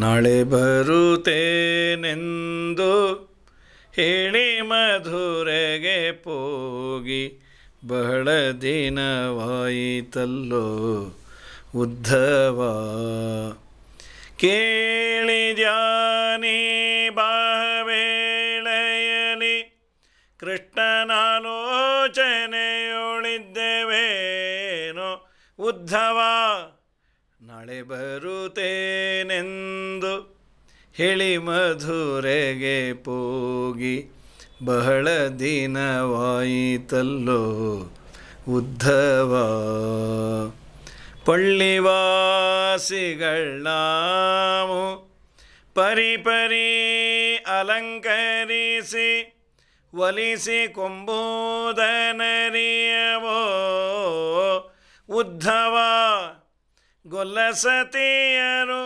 ನಾಳೆ ಬರುತ್ತೇನೆಂದು ಹೇಳಿ ಮಧುರೆಗೆ ಪೋಗಿ ಬಹಳ ದಿನವಾಯಿತಲ್ಲೋ ಉದ್ಧವ ಕೇಳಿ ಜಾನಿ ಬಾವೇಳೆಯಲಿ ಕೃಷ್ಣನಾಲೋಚನೆಯುಳಿದ್ದೇವೇನೋ ಉದ್ಧವ ನಾಳೆ ಬರುತ್ತೇನೆಂದು ಹೇಳಿ ಮಧುರೆಗೆ ಪೋಗಿ ಬಹಳ ದಿನವಾಯಿತಲ್ಲೋ ಉದ್ಧವ ಪಳ್ಳಿವಾಸಿಗಳಾವು ಪರಿಪರಿ ಅಲಂಕರಿಸಿ ಒಲಿಸಿ ಕೊಂಬೋದನರಿಯವೋ ಉದ್ಧವ ಗೊಲ್ಲಸತಿಯರು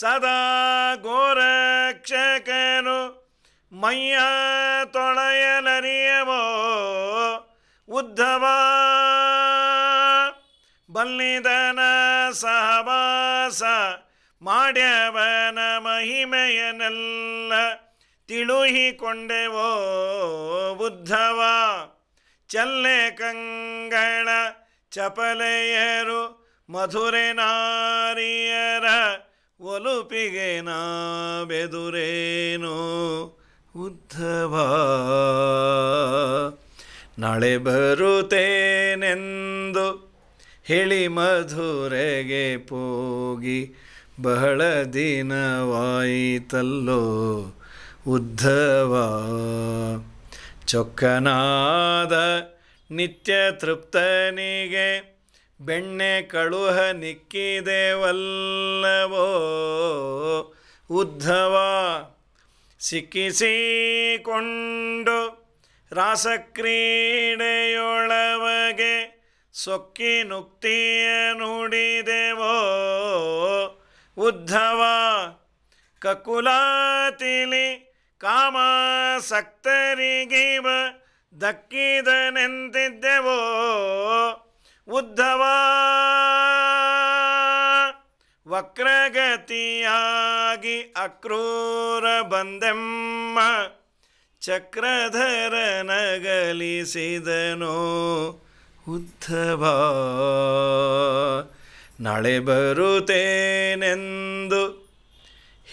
ಸದಾ ಗೋರಕ್ಷಕನು ಮೈಯ ತೊಳೆಯಲರಿಯವೋ ಉದ್ಧವ ಬಲ್ಲಿದನ ಸಹವಾಸ ಮಾಡ್ಯವನ ಮಹಿಮೆಯನೆಲ್ಲ ತಿಳುಹಿಕೊಂಡೆವೋ ಉದ್ಧವ ಚಲ್ಲೆ ಕಂಗಳ ಚಪಲೆಯರು ಮಧುರೆ ನಾರಿಯರ ಒಲುಪಿಗೆ ನಾ ಉದ್ಧವ ನಾಳೆ ಬರುತ್ತೇನೆಂದು ಹೇಳಿ ಮಧುರೆಗೆ ಪೋಗಿ ಬಹಳ ದಿನವಾಯಿತಲ್ಲೋ ಉದ್ಧವ ಚೊಕ್ಕನಾದ ನಿತ್ಯ ತೃಪ್ತನಿಗೆ ಬೆಣ್ಣೆ ಕಳುಹ ನಿಕ್ಕಿದೆವಲ್ಲವೋ ಉದ್ಧವ ಸಿಕ್ಕಿಸಿಕೊಂಡು ರಾಸಕ್ರೀಡೆಯೊಳವಗೆ ಸೊಕ್ಕಿ ನುಕ್ತಿಯ ನುಡಿದೆವೋ ಉದ್ಧವ ಕಕುಲಾತಿಲಿ ಕಾಮಾಸಕ್ತರಿಗಿವ ದಕ್ಕಿದನೆಂತಿದ್ದೆವೋ ಉದ್ಧವ ವಕ್ರಗತಿಯಾಗಿ ಅಕ್ರೂರ ಬಂದೆಮ್ಮ ಚಕ್ರಧರ ನಗಲಿಸಿದನು ಉದ್ಧವ ನಾಳೆ ಬರುತ್ತೇನೆಂದು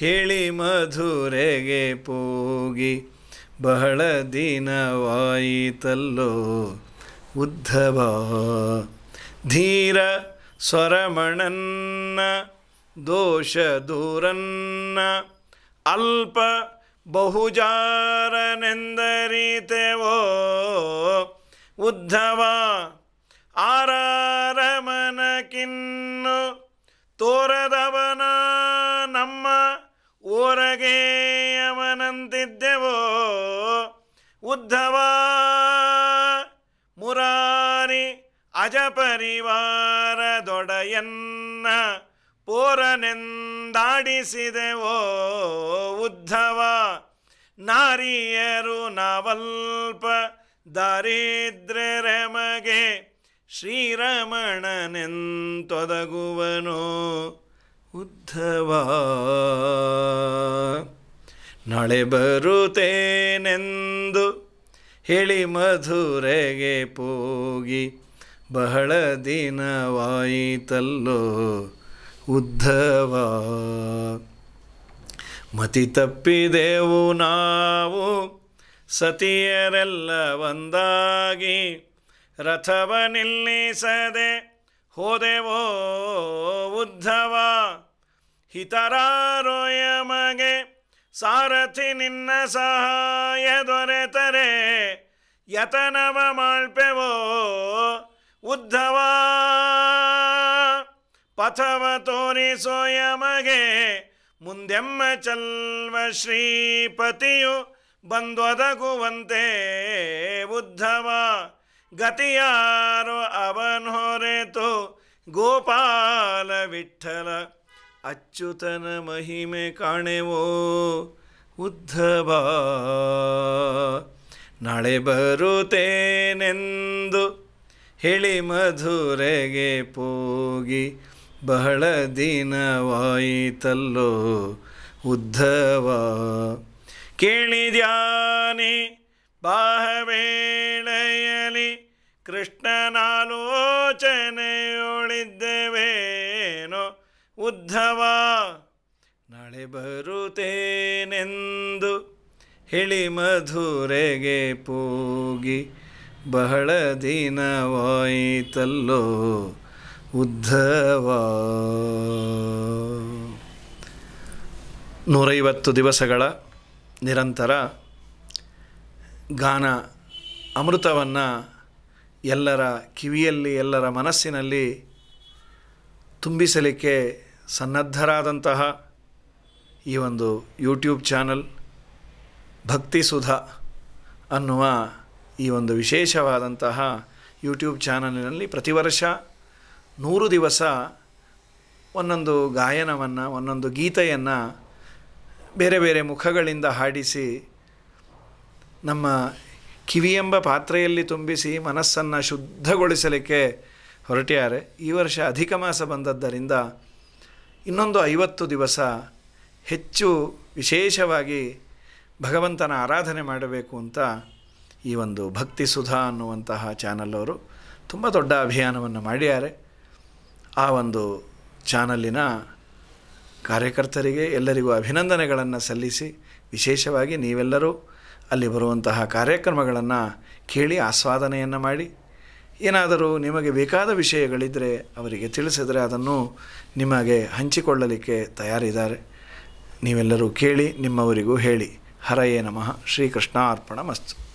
ಹೇಳಿ ಮಧುರೆಗೆ ಪೋಗಿ ಬಹಳ ದಿನವಾಯಿತಲ್ಲೋ ಉದ್ಧವ ಧೀರ ಸ್ವರಮಣನ್ನ ದೋಷ ದೂರನ್ನ ಅಲ್ಪ ಬಹುಜಾರನೆಂದರಿತೆವೋ ಉದ್ಧವ ಆರಾರಮನಕಿನ್ನು ತೋರದವನ ನಮ್ಮ ಓರಗೇಯವನಂತಿದ್ದೆವೋ ಉದ್ಧವ ಮುರಾ ಅಜಪರಿವಾರದೊಡೆಯನ್ನ ಓ ಉದ್ಧವ ನಾರಿಯರು ನಾವಲ್ಪ ದಾರಿದ್ರ್ಯರಮಗೆ ಶ್ರೀರಮಣನೆಂತೊದಗುವನು ಉದ್ಧವ ನಾಳೆ ಬರುತ್ತೇನೆಂದು ಹೇಳಿ ಮಧುರೆಗೆ ಪೋಗಿ ಬಹಳ ದಿನವಾಯಿತಲ್ಲೋ ಉದ್ಧವ ಮತಿ ತಪ್ಪಿದೆವು ನಾವು ಸತಿಯರೆಲ್ಲ ಒಂದಾಗಿ ರಥವ ನಿಲ್ಲಿಸದೆ ಹೋದೆವೋ ಉದ್ಧವ ಹಿತರಾರೋಯಮಗೆ ಸಾರಥಿ ನಿನ್ನ ಸಹಾಯ ದೊರೆತರೆ ಯತನವ ಮಾಡ್ಪೆವೋ ಉದ್ಧವ ಪಥವ ತೋರಿಸೋ ಯಮಗೆ ಮುಂದೆಮ್ಮ ಚಲ್ವ ಶ್ರೀಪತಿಯು ಬಂದೊದಗುವಂತೆ ಉದ್ಧವ ಗತಿಯಾರೋ ಅವನೊರೆತು ಗೋಪಾಲ ವಿಠಲ ಅಚ್ಚುತನ ಮಹಿಮೆ ಕಾಣೆವೋ ಉದ್ಧವ ನಾಳೆ ಬರುತ್ತೇನೆಂದು ಹೇಳಿ ಮಧುರೆಗೆ ಪೋಗಿ ಬಹಳ ದಿನವಾಯಿತಲ್ಲೋ ಉದ್ಧವ ಕೇಳಿದ್ಯಾನಿ ಬಾಹವೇಳೆಯಲಿ ಕೃಷ್ಣನಾಲೋಚನೆಯೊಳಿದ್ದೇವೇನೋ ಉದ್ಧವ ನಾಳೆ ಬರುತ್ತೇನೆಂದು ಹೇಳಿ ಮಧುರೆಗೆ ಪೋಗಿ ಬಹಳ ದಿನವಾಯಿತಲ್ಲೋ ಉದ್ಧವ ನೂರೈವತ್ತು ದಿವಸಗಳ ನಿರಂತರ ಗಾನ ಅಮೃತವನ್ನು ಎಲ್ಲರ ಕಿವಿಯಲ್ಲಿ ಎಲ್ಲರ ಮನಸ್ಸಿನಲ್ಲಿ ತುಂಬಿಸಲಿಕ್ಕೆ ಸನ್ನದ್ಧರಾದಂತಹ ಈ ಒಂದು ಯೂಟ್ಯೂಬ್ ಚಾನಲ್ ಭಕ್ತಿ ಸುಧಾ ಅನ್ನುವ ಈ ಒಂದು ವಿಶೇಷವಾದಂತಹ ಯೂಟ್ಯೂಬ್ ಚಾನಲಿನಲ್ಲಿ ಪ್ರತಿ ವರ್ಷ ನೂರು ದಿವಸ ಒಂದೊಂದು ಗಾಯನವನ್ನು ಒಂದೊಂದು ಗೀತೆಯನ್ನು ಬೇರೆ ಬೇರೆ ಮುಖಗಳಿಂದ ಹಾಡಿಸಿ ನಮ್ಮ ಕಿವಿಯೆಂಬ ಪಾತ್ರೆಯಲ್ಲಿ ತುಂಬಿಸಿ ಮನಸ್ಸನ್ನು ಶುದ್ಧಗೊಳಿಸಲಿಕ್ಕೆ ಹೊರಟಿದ್ದಾರೆ ಈ ವರ್ಷ ಅಧಿಕ ಮಾಸ ಬಂದದ್ದರಿಂದ ಇನ್ನೊಂದು ಐವತ್ತು ದಿವಸ ಹೆಚ್ಚು ವಿಶೇಷವಾಗಿ ಭಗವಂತನ ಆರಾಧನೆ ಮಾಡಬೇಕು ಅಂತ ಈ ಒಂದು ಭಕ್ತಿ ಸುಧಾ ಅನ್ನುವಂತಹ ಚಾನಲ್ ಅವರು ತುಂಬ ದೊಡ್ಡ ಅಭಿಯಾನವನ್ನು ಮಾಡಿದ್ದಾರೆ ಆ ಒಂದು ಚಾನಲ್ಲಿನ ಕಾರ್ಯಕರ್ತರಿಗೆ ಎಲ್ಲರಿಗೂ ಅಭಿನಂದನೆಗಳನ್ನು ಸಲ್ಲಿಸಿ ವಿಶೇಷವಾಗಿ ನೀವೆಲ್ಲರೂ ಅಲ್ಲಿ ಬರುವಂತಹ ಕಾರ್ಯಕ್ರಮಗಳನ್ನು ಕೇಳಿ ಆಸ್ವಾದನೆಯನ್ನು ಮಾಡಿ ಏನಾದರೂ ನಿಮಗೆ ಬೇಕಾದ ವಿಷಯಗಳಿದ್ದರೆ ಅವರಿಗೆ ತಿಳಿಸಿದರೆ ಅದನ್ನು ನಿಮಗೆ ಹಂಚಿಕೊಳ್ಳಲಿಕ್ಕೆ ತಯಾರಿದ್ದಾರೆ ನೀವೆಲ್ಲರೂ ಕೇಳಿ ನಿಮ್ಮವರಿಗೂ ಹೇಳಿ ಹರಯೇ ನಮಃ ಶ್ರೀಕೃಷ್ಣ ಅರ್ಪಣ ಮಸ್ತು